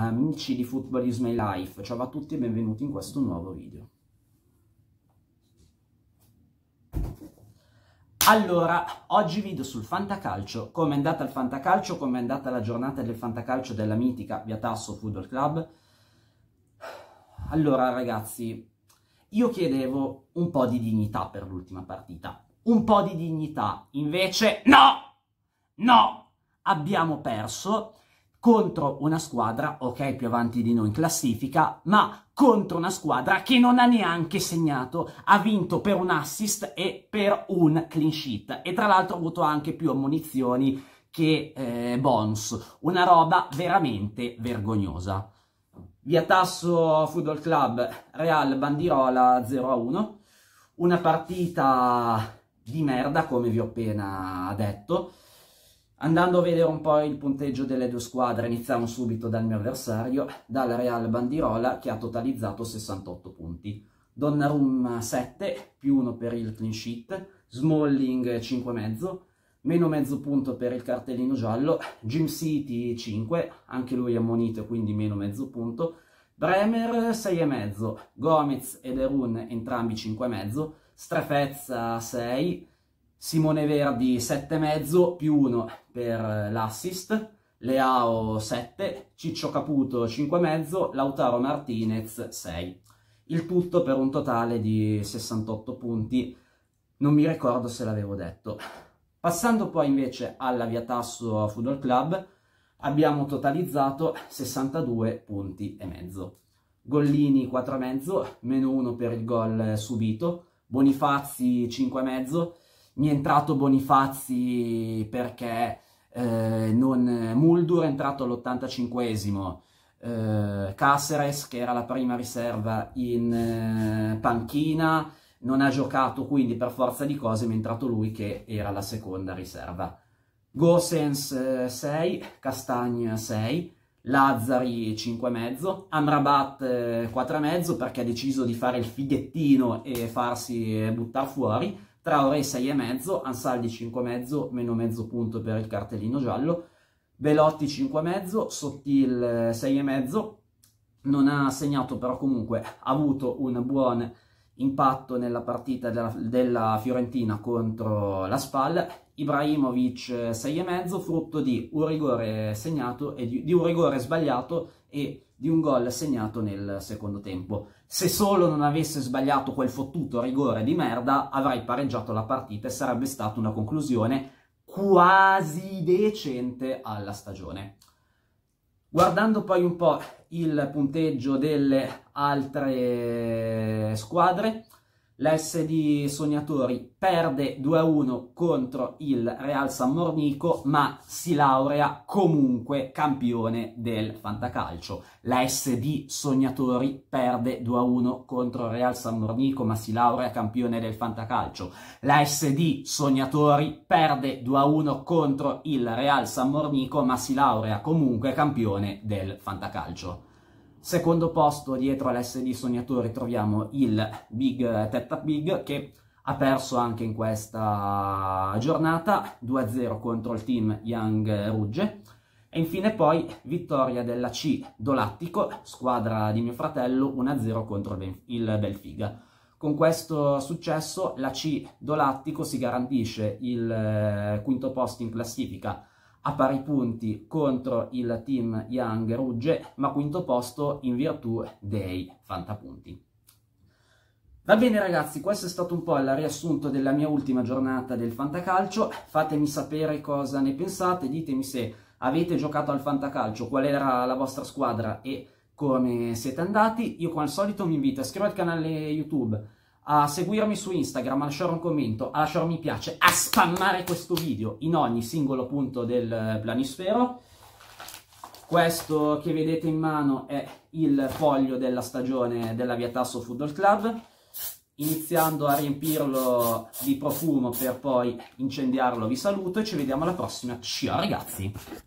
Amici di Football Is My Life, ciao a tutti e benvenuti in questo nuovo video. Allora, oggi video sul fantacalcio, come è andata il fantacalcio, come è andata la giornata del fantacalcio della mitica Viatasso Football Club. Allora ragazzi, io chiedevo un po' di dignità per l'ultima partita, un po' di dignità, invece no, no, abbiamo perso contro una squadra, ok, più avanti di noi in classifica, ma contro una squadra che non ha neanche segnato, ha vinto per un assist e per un clean sheet e tra l'altro ha avuto anche più ammunizioni che eh, bonus, una roba veramente vergognosa. Via Tasso Football Club Real Bandirola 0-1, una partita di merda come vi ho appena detto. Andando a vedere un po' il punteggio delle due squadre, iniziamo subito dal mio avversario, dal Real Bandirola che ha totalizzato 68 punti. Donnarumma 7, più 1 per il clean sheet, Smalling 5,5, meno mezzo punto per il cartellino giallo, Jim City 5, anche lui ammonito quindi meno mezzo punto, Bremer 6,5, Gomez e Erun entrambi 5,5, Strefezza 6, Simone Verdi 7,5 più 1 per eh, l'assist, Leao 7, Ciccio Caputo 5,5, Lautaro Martinez 6. Il tutto per un totale di 68 punti, non mi ricordo se l'avevo detto. Passando poi invece alla Via Tasso Football Club, abbiamo totalizzato 62 punti e mezzo. Gollini 4,5, meno 1 per il gol eh, subito, Bonifazzi 5,5, mi è entrato Bonifazzi perché eh, non, Muldur è entrato all'85esimo, eh, Caceres che era la prima riserva in eh, panchina non ha giocato quindi per forza di cose mi è entrato lui che era la seconda riserva. Gosens 6, eh, Castagna 6, Lazzari 5,5, Amrabat 4,5 eh, perché ha deciso di fare il fighettino e farsi eh, buttare fuori, Traoré 6,5, Ansaldi 5,5, meno mezzo punto per il cartellino giallo, Velotti 5,5, Sottil 6,5, non ha segnato però comunque ha avuto un buon impatto nella partita della, della Fiorentina contro la Spal, Ibrahimovic 6,5 eh, frutto di un rigore segnato e di, di un rigore sbagliato e di un gol segnato nel secondo tempo. Se solo non avesse sbagliato quel fottuto rigore di merda, avrei pareggiato la partita e sarebbe stata una conclusione quasi decente alla stagione. Guardando poi un po' il punteggio delle altre squadre, la S di Sognatori perde 2-1 contro il Real San Mornico, ma si laurea comunque campione del fantacalcio. La S di Sognatori perde 2-1 contro il Real San Mornico, ma si laurea campione del fantacalcio. La S di Sognatori perde 2-1 contro il Real San Mornico, ma si laurea comunque campione del fantacalcio. Secondo posto dietro all'SD Sognatori troviamo il Big Tetta Big che ha perso anche in questa giornata 2-0 contro il team Young Rugge. E infine poi vittoria della C Dolattico, squadra di mio fratello, 1-0 contro il Belfiga. Con questo successo la C Dolattico si garantisce il eh, quinto posto in classifica a pari punti contro il team Young Rugge, ma quinto posto in virtù dei fantapunti. Va bene ragazzi, questo è stato un po' il riassunto della mia ultima giornata del fantacalcio, fatemi sapere cosa ne pensate, ditemi se avete giocato al fantacalcio, qual era la vostra squadra e come siete andati. Io come al solito vi invito a iscrivervi al canale YouTube, a seguirmi su Instagram, a lasciare un commento, a lasciare un mi piace, a spammare questo video in ogni singolo punto del eh, planisfero. Questo che vedete in mano è il foglio della stagione della Via Tasso Football Club, iniziando a riempirlo di profumo per poi incendiarlo vi saluto e ci vediamo alla prossima, ciao ragazzi!